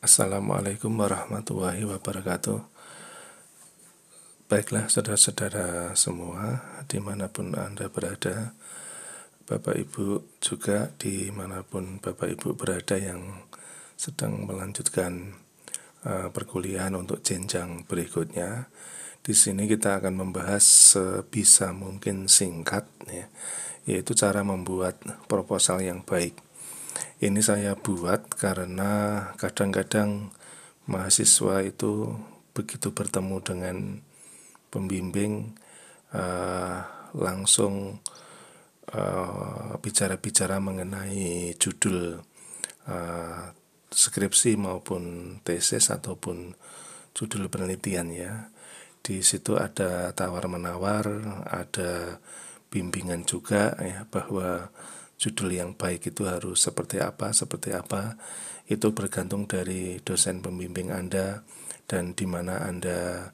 Assalamualaikum warahmatullahi wabarakatuh. Baiklah, saudara-saudara semua, dimanapun Anda berada, Bapak Ibu juga, dimanapun Bapak Ibu berada yang sedang melanjutkan uh, perkuliahan untuk jenjang berikutnya. Di sini kita akan membahas sebisa mungkin singkat, ya, yaitu cara membuat proposal yang baik ini saya buat karena kadang-kadang mahasiswa itu begitu bertemu dengan pembimbing uh, langsung eh, bicara-bicara uh, mengenai judul uh, skripsi maupun tesis ataupun judul penelitian ya. Di situ ada tawar-menawar, ada bimbingan juga ya bahwa judul yang baik itu harus seperti apa, seperti apa, itu bergantung dari dosen pembimbing Anda dan di mana Anda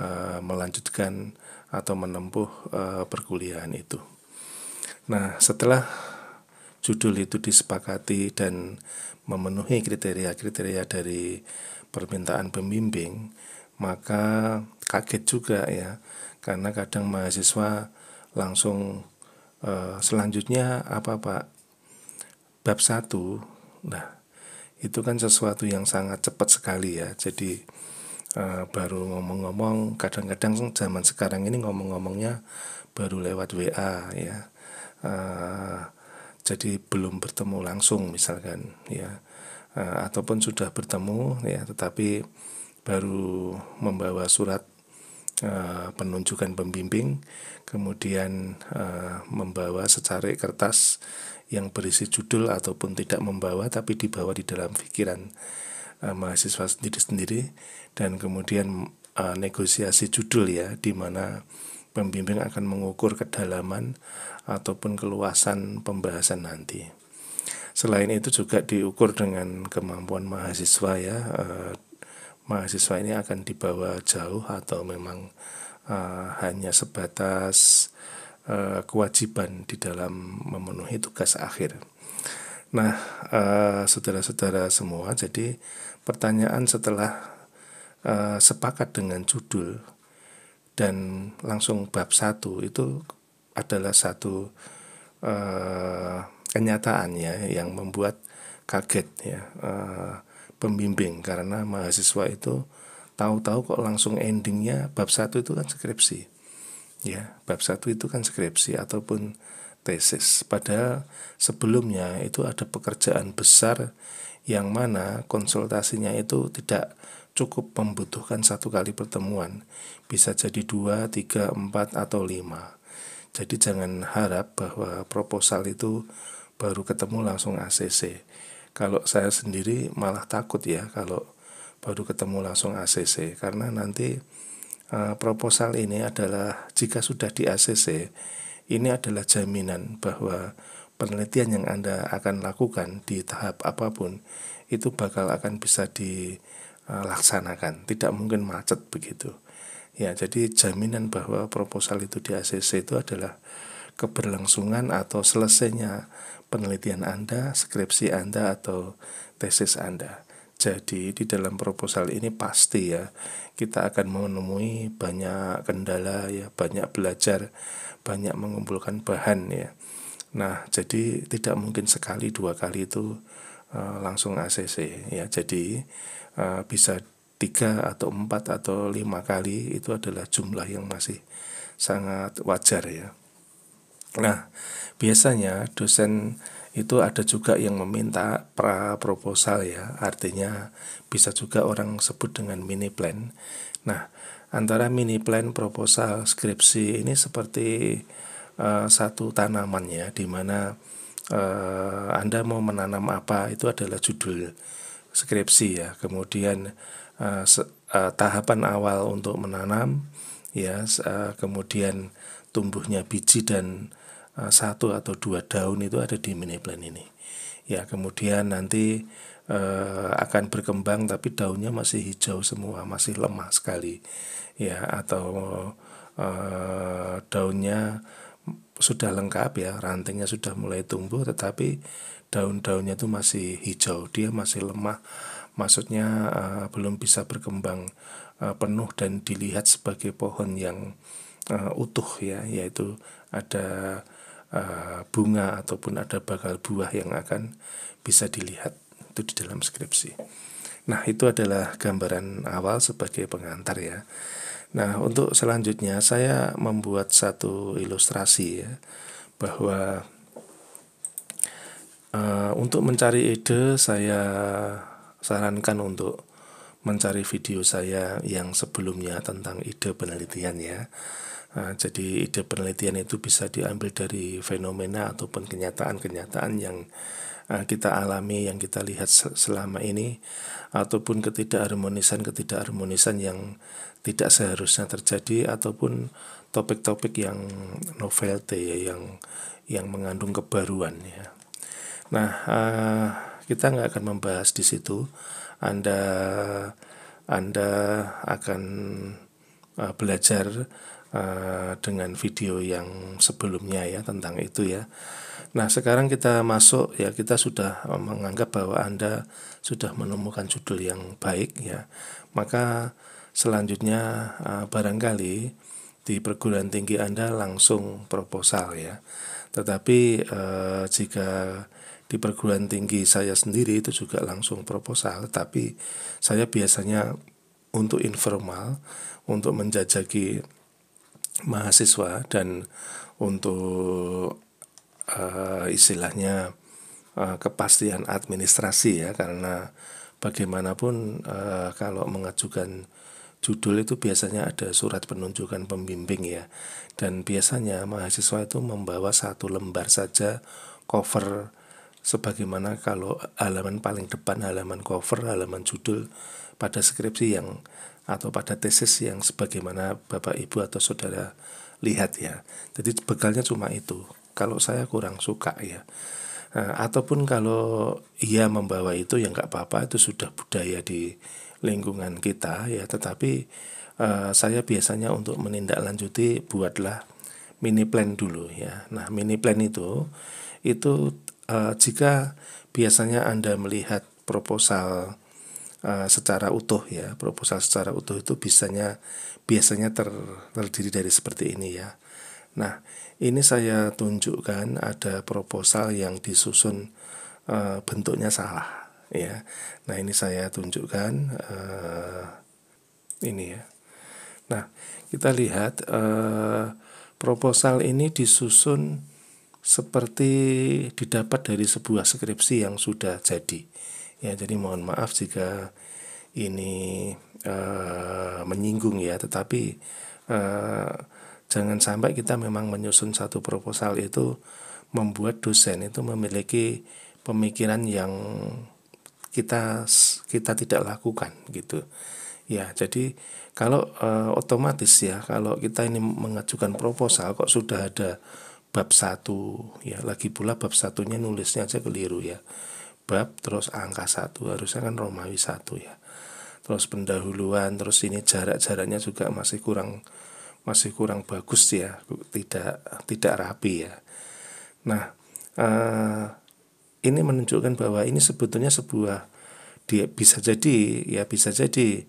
uh, melanjutkan atau menempuh uh, perkuliahan itu. Nah, setelah judul itu disepakati dan memenuhi kriteria-kriteria dari permintaan pembimbing, maka kaget juga ya, karena kadang mahasiswa langsung Eh, selanjutnya apa Pak? Bab satu, Nah, itu kan sesuatu yang sangat cepat sekali ya. Jadi e, baru ngomong-ngomong kadang-kadang zaman sekarang ini ngomong-ngomongnya baru lewat WA ya. E, jadi belum bertemu langsung misalkan ya. E, ataupun sudah bertemu ya tetapi baru membawa surat Eh, penunjukan pembimbing, kemudian eh, membawa secara kertas yang berisi judul ataupun tidak membawa tapi dibawa di dalam pikiran eh, mahasiswa sendiri-sendiri dan kemudian negosiasi judul ya di mana pembimbing akan mengukur kedalaman ataupun keluasan pembahasan nanti. Selain itu juga diukur dengan kemampuan mahasiswa ya mahasiswa ini akan dibawa jauh atau memang uh, hanya sebatas uh, kewajiban di dalam memenuhi tugas akhir. Nah, eh, saudara-saudara semua, jadi pertanyaan setelah uh, sepakat dengan judul dan langsung bab satu itu adalah satu uh, kenyataan ya yang membuat kaget ya. Uh, pembimbing karena mahasiswa itu tahu-tahu kok langsung endingnya bab satu itu kan skripsi ya bab satu itu kan skripsi ataupun tesis padahal sebelumnya itu ada pekerjaan besar yang mana konsultasinya itu tidak cukup membutuhkan satu kali pertemuan bisa jadi dua tiga empat atau lima jadi jangan harap bahwa proposal itu baru ketemu langsung ACC kalau saya sendiri malah takut ya kalau baru ketemu langsung ACC karena nanti uh, proposal ini adalah jika sudah di ACC ini adalah jaminan bahwa penelitian yang Anda akan lakukan di tahap apapun itu bakal akan bisa dilaksanakan, eh, tidak mungkin macet begitu. Ya, jadi jaminan bahwa proposal itu di ACC itu adalah keberlangsungan atau selesainya penelitian Anda, skripsi Anda atau tesis Anda. Jadi di dalam proposal ini pasti ya kita akan menemui banyak kendala ya, banyak belajar, banyak mengumpulkan bahan ya. Nah, jadi tidak mungkin sekali dua kali itu uh, langsung ACC ya. Jadi uh, bisa tiga atau empat atau lima kali itu adalah jumlah yang masih sangat wajar ya. Gitu. Nah, biasanya dosen itu ada juga yang meminta pra proposal ya, artinya bisa juga orang sebut dengan mini plan. Nah, antara mini plan proposal skripsi ini seperti uh, satu tanaman ya, di mana uh, Anda mau menanam apa itu adalah judul skripsi ya. Kemudian uh, se uh, tahapan awal untuk menanam ya, uh, kemudian tumbuhnya biji dan Eh, satu atau dua daun itu ada di mini plan ini ya kemudian nanti e, akan berkembang tapi daunnya masih hijau semua masih lemah sekali ya atau e, daunnya sudah lengkap ya rantingnya sudah mulai tumbuh tetapi daun-daunnya itu masih hijau dia masih lemah maksudnya e, belum bisa berkembang e, penuh dan dilihat sebagai pohon yang e, utuh ya yaitu ada Eh, bunga ataupun ada bakal buah yang akan bisa dilihat itu di dalam skripsi. Nah, itu adalah gambaran awal sebagai pengantar ya. Nah, untuk selanjutnya saya membuat satu ilustrasi ya bahwa uh, untuk mencari ide saya sarankan untuk mencari video saya yang sebelumnya tentang ide penelitian ya. Nah, jadi ide penelitian itu bisa diambil dari fenomena ataupun kenyataan-kenyataan yang eh, kita alami, yang kita lihat selama ini, ataupun ketidakharmonisan-ketidakharmonisan yang tidak seharusnya terjadi, ataupun topik-topik yang novelty ya, yang yang mengandung kebaruan ya. Nah, uh, kita nggak akan membahas di situ. Anda Anda akan uh, belajar Eh, dengan video yang sebelumnya ya tentang itu ya. Nah sekarang kita masuk ya kita sudah eh, menganggap bahwa anda sudah menemukan judul yang baik ya. Maka selanjutnya eh, barangkali di perguruan tinggi anda langsung proposal ya. Tetapi eh, jika di perguruan tinggi saya sendiri itu juga langsung proposal, tapi saya biasanya untuk informal, untuk menjajaki mahasiswa dan untuk uh, istilahnya uh, kepastian administrasi ya karena bagaimanapun uh, kalau mengajukan judul itu biasanya ada surat penunjukan pembimbing ya dan biasanya mahasiswa itu membawa satu lembar saja cover sebagaimana kalau halaman paling depan halaman cover halaman judul pada skripsi yang atau pada tesis yang sebagaimana Bapak Ibu atau Saudara lihat ya. Jadi bekalnya cuma itu. Kalau saya kurang suka ya. Nah, ataupun kalau ia membawa itu ya nggak apa-apa itu sudah budaya di lingkungan kita ya tetapi eh, saya biasanya untuk menindaklanjuti buatlah mini plan dulu ya nah mini plan itu itu eh, jika biasanya anda melihat proposal Eh, secara utuh ya proposal secara utuh itu biasanya biasanya ter, terdiri dari seperti ini ya nah ini saya tunjukkan ada proposal yang disusun uh, bentuknya salah ya nah ini saya tunjukkan uh, ini ya nah kita lihat uh, proposal ini disusun seperti didapat dari sebuah skripsi yang sudah jadi ya jadi mohon maaf jika ini uh, menyinggung ya tetapi uh, jangan sampai kita memang menyusun satu proposal itu membuat dosen itu memiliki pemikiran yang kita kita tidak lakukan gitu ya jadi kalau uh, otomatis ya kalau kita ini mengajukan proposal kok sudah ada bab satu ya lagi pula bab satunya nulisnya aja keliru ya bab terus angka satu harusnya kan Romawi satu ya terus pendahuluan terus ini jarak-jaraknya juga masih kurang masih kurang bagus ya tidak tidak rapi ya nah eh, ini menunjukkan bahwa ini sebetulnya sebuah dia bisa jadi ya bisa jadi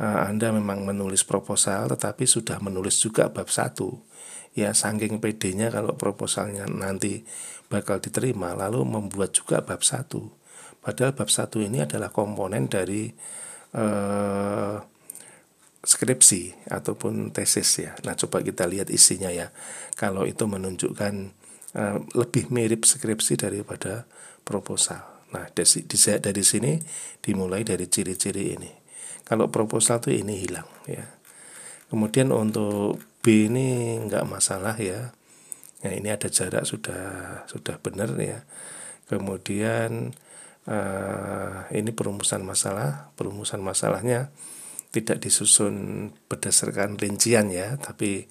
eh, anda memang menulis proposal tetapi sudah menulis juga bab satu ya saking pedenya kalau proposalnya nanti bakal diterima lalu membuat juga bab satu Padahal bab satu ini adalah komponen dari eh, skripsi ataupun tesis ya. Nah, coba kita lihat isinya ya. Kalau itu menunjukkan eh, lebih mirip skripsi daripada proposal. Nah, dari, dari sini dimulai dari ciri-ciri ini. Kalau proposal tuh ini hilang ya. Kemudian untuk B ini nggak masalah ya. Nah ini ada jarak sudah sudah benar ya. Kemudian uh, ini perumusan masalah perumusan masalahnya tidak disusun berdasarkan rincian ya tapi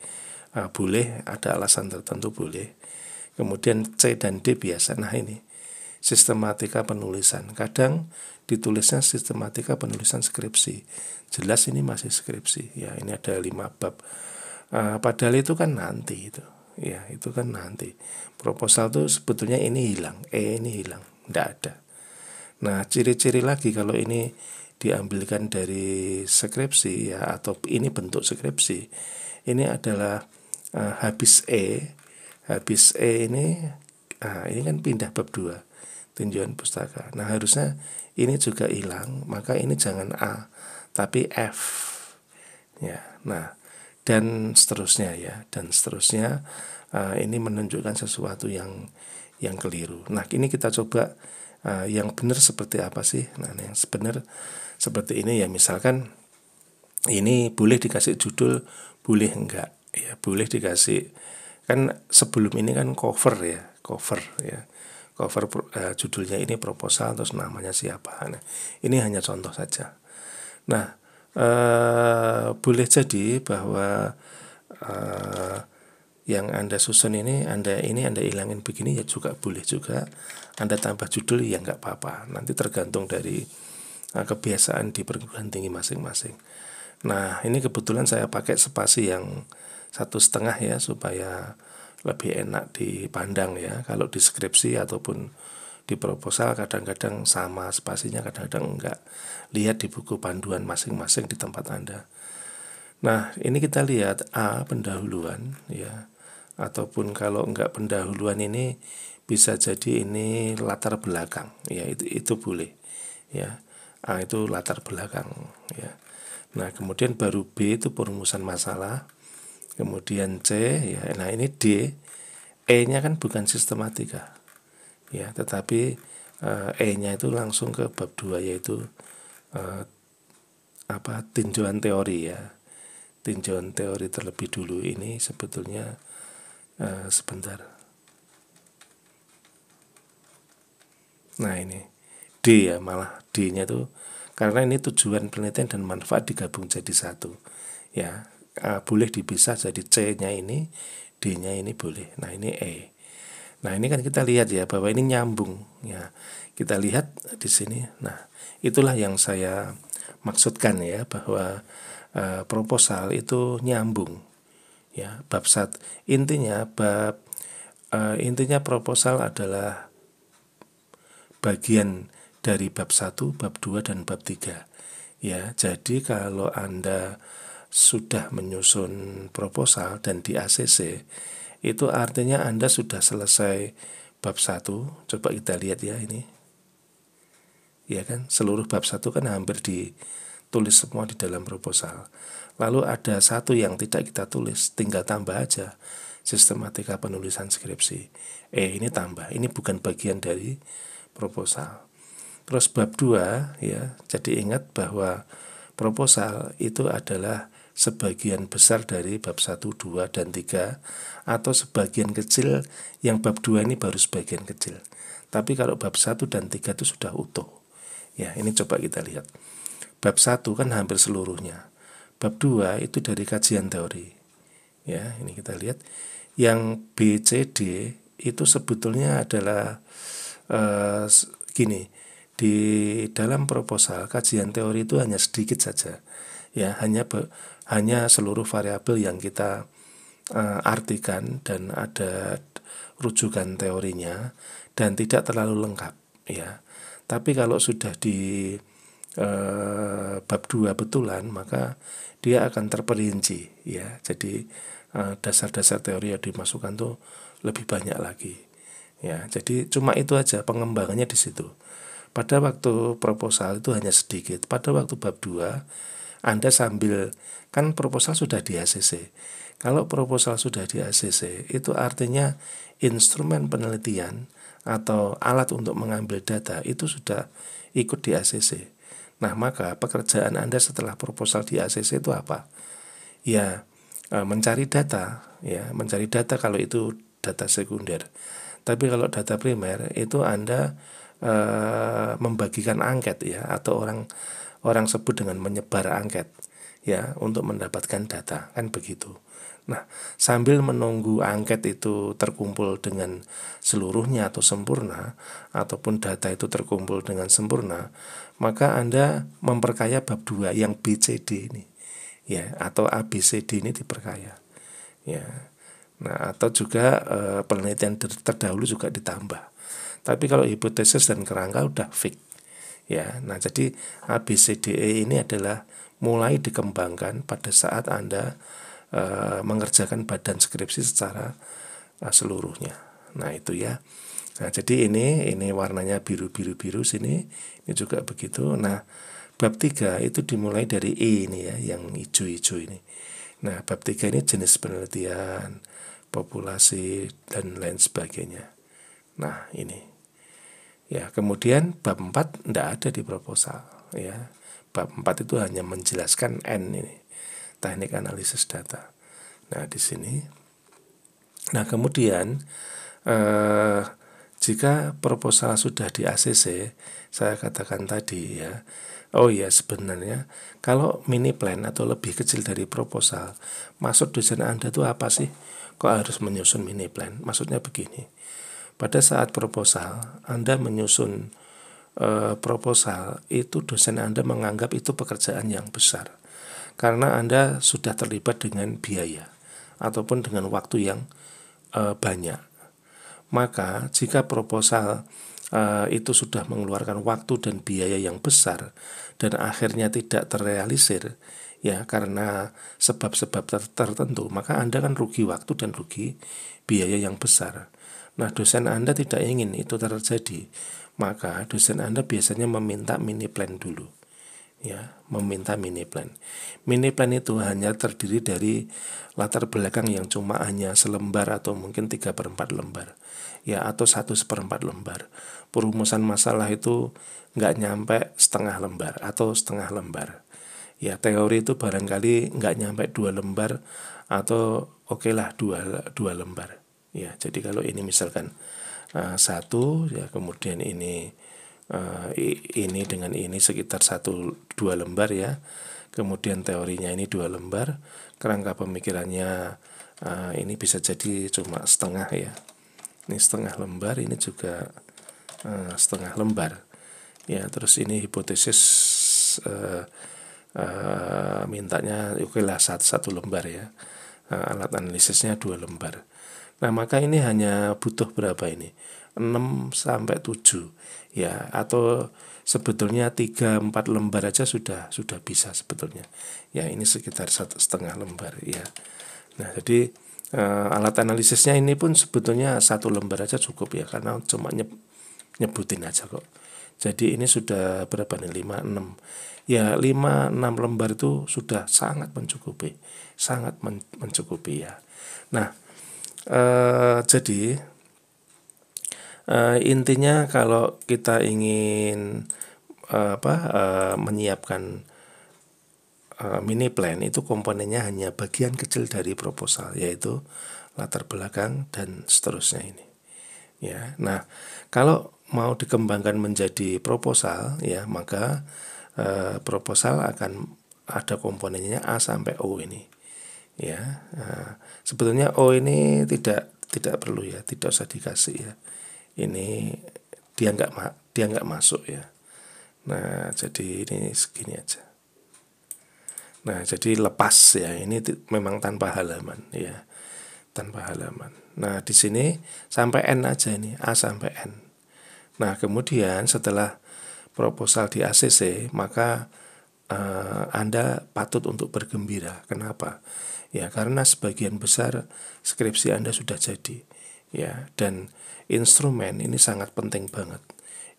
uh, boleh ada alasan tertentu boleh kemudian C dan D biasa nah ini sistematika penulisan kadang ditulisnya sistematika penulisan skripsi jelas ini masih skripsi ya ini ada lima bab uh, padahal itu kan nanti itu ya itu kan nanti proposal tuh sebetulnya ini hilang e ini hilang tidak ada Nah, ciri-ciri lagi kalau ini diambilkan dari skripsi ya atau ini bentuk skripsi. Ini adalah uh, habis E. Habis E ini uh, ini kan pindah bab 2 tinjauan pustaka. Nah, harusnya ini juga hilang, maka ini jangan A tapi F. Ya. Nah, dan seterusnya ya, dan seterusnya uh, ini menunjukkan sesuatu yang yang keliru. Nah, ini kita coba uh, yang benar seperti apa sih nah yang benar seperti ini ya misalkan ini boleh dikasih judul boleh enggak ya boleh dikasih kan sebelum ini kan cover ya cover ya cover uh, judulnya ini proposal terus namanya siapa nah ini hanya contoh saja nah uh, boleh jadi bahwa uh, yang Anda susun ini, Anda ini, Anda hilangin begini ya juga boleh juga. Anda tambah judul ya nggak apa-apa. Nanti tergantung dari uh, kebiasaan di perguruan tinggi masing-masing. Nah, ini kebetulan saya pakai spasi yang satu setengah ya supaya lebih enak dipandang ya. Kalau di skripsi ataupun di proposal kadang-kadang sama spasinya, kadang-kadang enggak. Lihat di buku panduan masing-masing di tempat Anda. Nah, ini kita lihat A pendahuluan ya ataupun kalau enggak pendahuluan ini bisa jadi ini latar belakang ya itu itu boleh ya A itu latar belakang ya nah kemudian baru B itu perumusan masalah kemudian C ya nah ini D E nya kan bukan sistematika ya tetapi E eh, nya itu langsung ke bab dua yaitu eh, apa tinjauan teori ya tinjauan teori terlebih dulu ini sebetulnya Eh, sebentar. Nah ini D ya malah D-nya tuh karena ini tujuan penelitian dan manfaat digabung jadi satu ya A, eh, boleh dipisah jadi C-nya ini D-nya ini boleh. Nah ini E. Nah ini kan kita lihat ya bahwa ini nyambung ya kita lihat di sini. Nah itulah yang saya maksudkan ya bahwa uh, proposal itu nyambung ya bab sat intinya bab e, intinya proposal adalah bagian dari bab 1, bab 2 dan bab 3 ya jadi kalau Anda sudah menyusun proposal dan di ACC itu artinya Anda sudah selesai bab 1 coba kita lihat ya ini ya kan seluruh bab 1 kan hampir di tulis semua di dalam proposal. Lalu ada satu yang tidak kita tulis, tinggal tambah aja sistematika penulisan skripsi. Eh, ini tambah, ini bukan bagian dari proposal. Terus bab dua, ya, jadi ingat bahwa proposal itu adalah sebagian besar dari bab 1, 2, dan 3 atau sebagian kecil yang bab 2 ini baru sebagian kecil. Tapi kalau bab 1 dan 3 itu sudah utuh. Ya, ini coba kita lihat. Bab 1 kan hampir seluruhnya. Bab 2 itu dari kajian teori. Ya, ini kita lihat yang BCD itu sebetulnya adalah eh, gini, di dalam proposal kajian teori itu hanya sedikit saja. Ya, hanya be, hanya seluruh variabel yang kita eh, artikan dan ada rujukan teorinya dan tidak terlalu lengkap, ya. Tapi kalau sudah di e, bab dua betulan maka dia akan terperinci ya. Jadi eh, dasar-dasar teori yang dimasukkan tuh lebih banyak lagi. Ya, jadi cuma itu aja pengembangannya di situ. Pada waktu proposal itu hanya sedikit. Pada waktu bab dua Anda sambil kan proposal sudah di ACC. Kalau proposal sudah di ACC itu artinya instrumen penelitian atau alat untuk mengambil data itu sudah ikut di ACC. Nah, maka pekerjaan Anda setelah proposal di ACC itu apa? Ya, eh, mencari data, ya, mencari data kalau itu data sekunder. Tapi kalau data primer itu Anda e, membagikan angket ya atau orang orang sebut dengan menyebar angket ya untuk mendapatkan data, kan begitu. Nah, sambil menunggu angket itu terkumpul dengan seluruhnya atau sempurna, ataupun data itu terkumpul dengan sempurna, maka Anda memperkaya bab 2 yang BCD ini. Ya, atau ABCD ini diperkaya. Ya. Nah, atau juga e, penelitian terdahulu juga ditambah. Tapi kalau hipotesis dan kerangka udah fix. Ya, nah jadi ABCDE ini adalah mulai dikembangkan pada saat Anda Eh, mengerjakan badan skripsi secara uh, seluruhnya. Nah, itu ya. Nah, jadi ini ini warnanya biru-biru-biru sini. Ini juga begitu. Nah, bab tiga itu dimulai dari E ini ya, yang hijau-hijau ini. Nah, bab tiga ini jenis penelitian, populasi dan lain sebagainya. Nah, ini. Ya, kemudian bab empat tidak ada di proposal, ya. Bab empat itu hanya menjelaskan N ini teknik analisis data. Nah, di sini. Nah, kemudian eh, jika proposal sudah di ACC, saya katakan tadi ya, oh ya sebenarnya kalau mini plan atau lebih kecil dari proposal, maksud dosen Anda itu apa sih? Kok harus menyusun mini plan? Maksudnya begini, pada saat proposal, Anda menyusun eh, proposal, itu dosen Anda menganggap itu pekerjaan yang besar karena Anda sudah terlibat dengan biaya ataupun dengan waktu yang e, banyak. Maka jika proposal e, itu sudah mengeluarkan waktu dan biaya yang besar dan akhirnya tidak terrealisir ya karena sebab-sebab tertentu, maka Anda kan rugi waktu dan rugi biaya yang besar. Nah, dosen Anda tidak ingin itu terjadi, maka dosen Anda biasanya meminta mini plan dulu ya meminta mini plan. Mini plan itu hanya terdiri dari latar belakang yang cuma hanya selembar atau mungkin 3 per 4 lembar ya atau satu seperempat lembar. Perumusan masalah itu nggak nyampe setengah lembar atau setengah lembar. Ya teori itu barangkali nggak nyampe dua lembar atau oke okay lah dua, dua lembar. Ya jadi kalau ini misalkan uh, satu ya kemudian ini Eh, ini dengan ini sekitar satu dua lembar ya kemudian teorinya ini dua lembar kerangka pemikirannya eh, ini bisa jadi cuma setengah ya ini setengah lembar ini juga eh, setengah lembar ya terus ini hipotesis mintanya oke lah satu, satu lembar ya alat analisisnya dua lembar nah maka ini hanya butuh berapa ini 6 sampai 7 ya atau sebetulnya 3 4 lembar aja sudah sudah bisa sebetulnya. Ya, ini sekitar satu setengah lembar ya. Nah, jadi uh, alat analisisnya ini pun sebetulnya satu lembar aja cukup ya karena cuma nyeb, nyebutin aja kok jadi ini sudah berapa nih 5 6 ya 5 6 lembar itu sudah sangat mencukupi sangat mencukupi ya nah eh, jadi uh, intinya kalau kita ingin uh, apa uh, menyiapkan uh, mini plan itu komponennya hanya bagian kecil dari proposal yaitu latar belakang dan seterusnya ini ya nah kalau mau dikembangkan menjadi proposal ya maka uh, proposal akan ada komponennya A sampai O ini ya uh, sebetulnya O ini tidak tidak perlu ya tidak usah dikasih ya ini dia nggak dia nggak masuk ya nah jadi ini segini aja nah jadi lepas ya ini memang tanpa halaman ya tanpa halaman nah di sini sampai n aja ini a sampai n nah kemudian setelah proposal di ACC maka uh, anda patut untuk bergembira kenapa ya karena sebagian besar skripsi anda sudah jadi ya dan instrumen ini sangat penting banget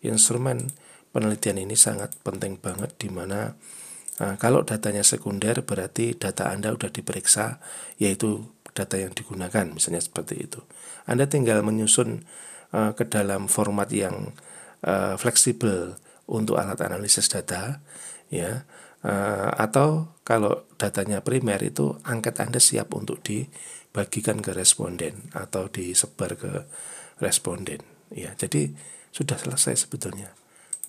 instrumen penelitian ini sangat penting banget di mana nah, kalau datanya sekunder berarti data Anda sudah diperiksa yaitu data yang digunakan misalnya seperti itu Anda tinggal menyusun uh, ke dalam format yang uh, fleksibel untuk alat analisis data ya uh, atau kalau datanya primer itu angket Anda siap untuk dibagikan ke responden atau disebar ke responden ya jadi sudah selesai sebetulnya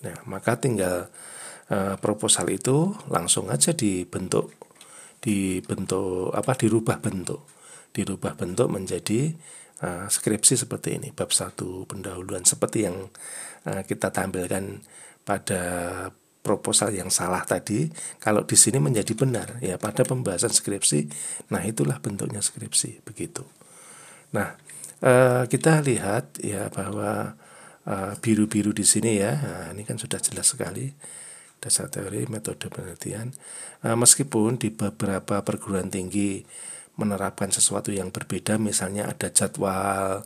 nah maka tinggal uh, proposal itu langsung aja dibentuk dibentuk apa dirubah bentuk dirubah bentuk menjadi uh, skripsi seperti ini bab satu pendahuluan seperti yang uh, kita tampilkan pada proposal yang salah tadi kalau di sini menjadi benar ya pada pembahasan skripsi nah itulah bentuknya skripsi begitu nah eh, kita lihat ya bahwa eh, biru-biru eh, di sini ya nah, ini kan sudah jelas sekali dasar teori metode penelitian eh, meskipun di beberapa perguruan tinggi menerapkan sesuatu yang berbeda misalnya ada jadwal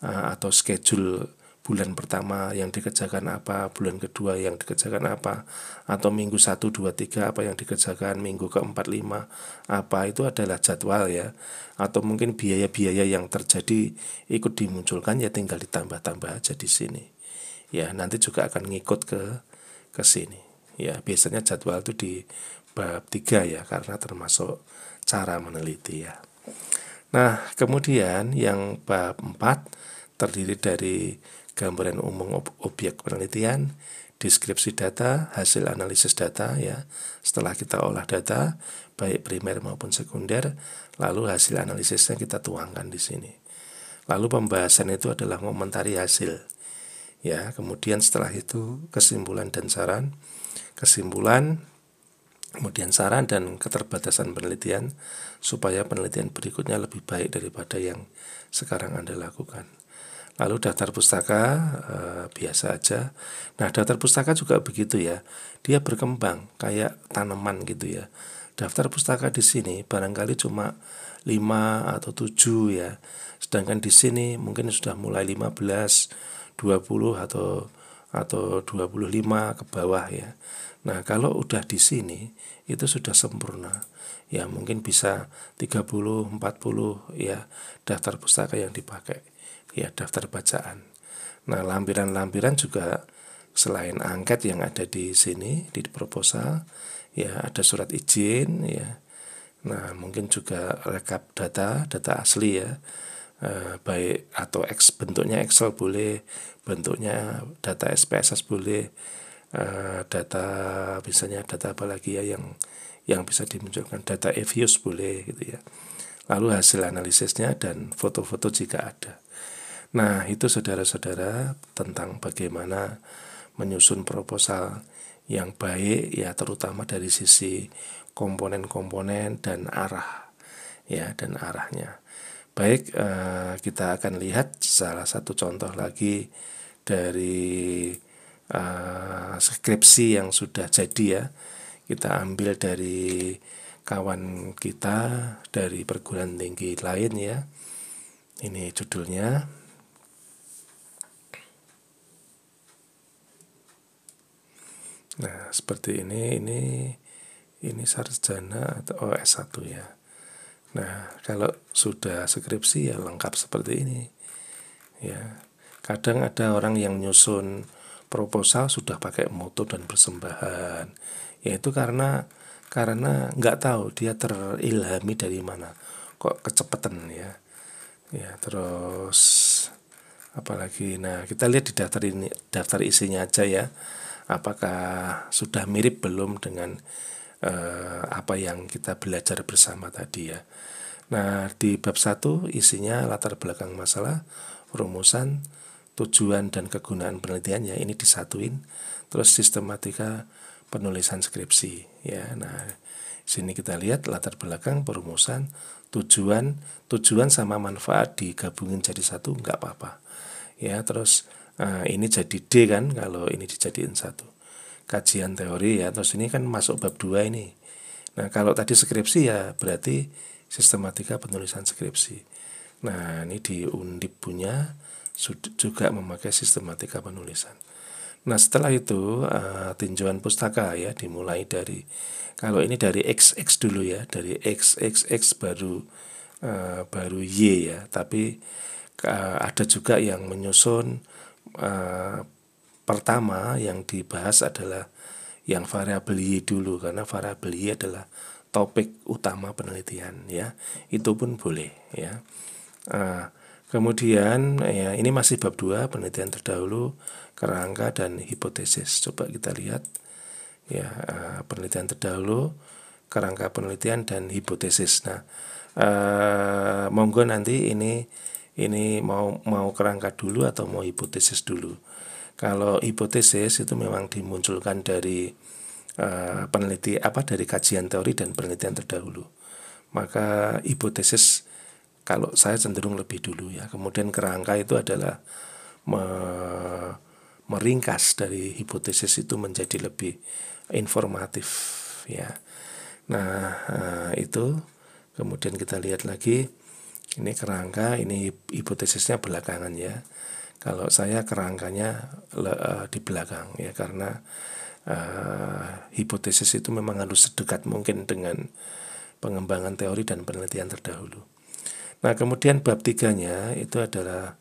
eh, atau schedule bulan pertama yang dikerjakan apa, bulan kedua yang dikerjakan apa, atau minggu 1, 2, 3 apa yang dikerjakan, minggu ke keempat, lima apa, itu adalah jadwal ya. Atau mungkin biaya-biaya yang terjadi ikut dimunculkan ya tinggal ditambah-tambah aja di sini. Ya, nanti juga akan ngikut ke ke sini. Ya, biasanya jadwal itu di bab 3 ya karena termasuk cara meneliti ya. Nah, kemudian yang bab 4 terdiri dari gambaran umum ob objek penelitian, deskripsi data, hasil analisis data ya. Setelah kita olah data baik primer maupun sekunder, lalu hasil analisisnya kita tuangkan di sini. Lalu pembahasan itu adalah komentari hasil. Ya, kemudian setelah itu kesimpulan dan saran. Kesimpulan kemudian saran dan keterbatasan penelitian supaya penelitian berikutnya lebih baik daripada yang sekarang Anda lakukan. Lalu daftar pustaka e, biasa aja. Nah, daftar pustaka juga begitu ya. Dia berkembang kayak tanaman gitu ya. Daftar pustaka di sini barangkali cuma 5 atau 7 ya. Sedangkan di sini mungkin sudah mulai 15, 20 atau atau 25 ke bawah ya. Nah, kalau udah di sini itu sudah sempurna. Ya, mungkin bisa 30, 40 ya daftar pustaka yang dipakai ya daftar bacaan. Nah, lampiran-lampiran juga selain angket yang ada di sini di proposal ya ada surat izin ya. Nah, mungkin juga rekap data, data asli ya. Eh, baik atau X bentuknya Excel boleh, bentuknya data SPSS boleh, eh, data misalnya data apa lagi ya yang yang bisa dimunculkan data e boleh gitu ya. Lalu hasil analisisnya dan foto-foto jika ada. Nah, itu saudara-saudara tentang bagaimana menyusun proposal yang baik ya terutama dari sisi komponen-komponen dan arah ya dan arahnya. Baik, eh, kita akan lihat salah satu contoh lagi dari eh, skripsi yang sudah jadi ya. Kita ambil dari kawan kita dari perguruan tinggi lain ya. Ini judulnya Nah, seperti ini ini ini sarjana atau OS oh, satu 1 ya. Nah, kalau sudah skripsi ya lengkap seperti ini. Ya. Kadang ada orang yang nyusun proposal sudah pakai moto dan persembahan. Yaitu karena karena nggak tahu dia terilhami dari mana. Kok kecepatan ya. Ya, terus apalagi nah kita lihat di daftar ini daftar isinya aja ya apakah sudah mirip belum dengan eh, apa yang kita belajar bersama tadi ya. Nah, di bab 1 isinya latar belakang masalah, rumusan, tujuan dan kegunaan penelitiannya ini disatuin, terus sistematika penulisan skripsi ya. Nah, sini kita lihat latar belakang perumusan, tujuan, tujuan sama manfaat digabungin jadi satu nggak apa-apa. Ya, terus Nah, ini jadi D kan kalau ini dijadiin satu. Kajian teori ya, terus ini kan masuk bab dua ini. Nah, kalau tadi skripsi ya berarti sistematika penulisan skripsi. Nah, ini di Undip punya juga memakai sistematika penulisan. Nah, setelah itu uh, tinjauan pustaka ya dimulai dari kalau ini dari XX dulu ya, dari XXX baru uh, baru Y ya, tapi uh, ada juga yang menyusun Eh, pertama yang dibahas adalah yang variabel y dulu karena variabel y adalah topik utama penelitian ya itu pun boleh ya uh, kemudian ya ini masih bab 2 penelitian terdahulu kerangka dan hipotesis coba kita lihat ya uh, penelitian terdahulu kerangka penelitian dan hipotesis nah uh, monggo nanti ini ini mau mau kerangka dulu atau mau hipotesis dulu. Kalau hipotesis itu memang dimunculkan dari uh, peneliti apa dari kajian teori dan penelitian terdahulu. Maka hipotesis kalau saya cenderung lebih dulu ya. Kemudian kerangka itu adalah me meringkas dari hipotesis itu menjadi lebih informatif ya. Nah, uh, itu kemudian kita lihat lagi ini kerangka, ini hipotesisnya belakangan ya. Kalau saya kerangkanya le, uh, di belakang ya karena uh, hipotesis itu memang harus sedekat mungkin dengan pengembangan teori dan penelitian terdahulu. Nah, kemudian bab tiganya itu adalah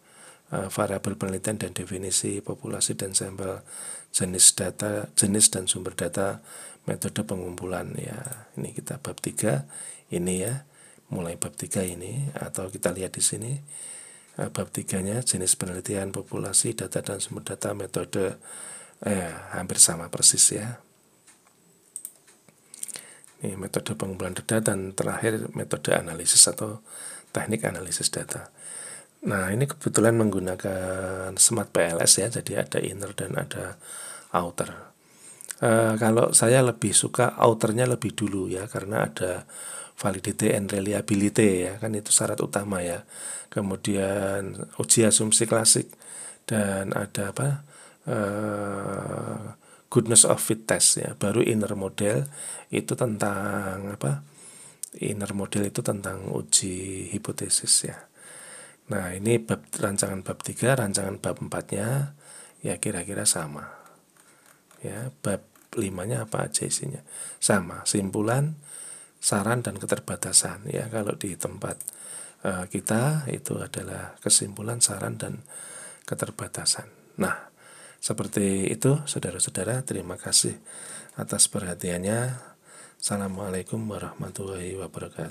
uh, variabel penelitian dan definisi populasi dan sampel jenis data, jenis dan sumber data, metode pengumpulan ya. Ini kita bab tiga ini ya mulai bab 3 ini atau kita lihat di sini eh, bab 3 nya jenis penelitian populasi data dan sumber data metode eh, hampir sama persis ya ini metode pengumpulan data dan terakhir metode analisis atau teknik analisis data nah ini kebetulan menggunakan smart PLS ya jadi ada inner dan ada outer Uh, kalau saya lebih suka outernya lebih dulu ya karena ada validity and reliability ya kan itu syarat utama ya kemudian uji asumsi klasik dan ada apa uh, goodness of fit test ya baru inner model itu tentang apa inner model itu tentang uji hipotesis ya nah ini bab rancangan bab 3 rancangan bab 4 nya ya kira-kira sama ya bab limanya apa aja isinya sama simpulan saran dan keterbatasan ya kalau di tempat e, kita itu adalah kesimpulan saran dan keterbatasan nah seperti itu saudara-saudara terima kasih atas perhatiannya assalamualaikum warahmatullahi wabarakatuh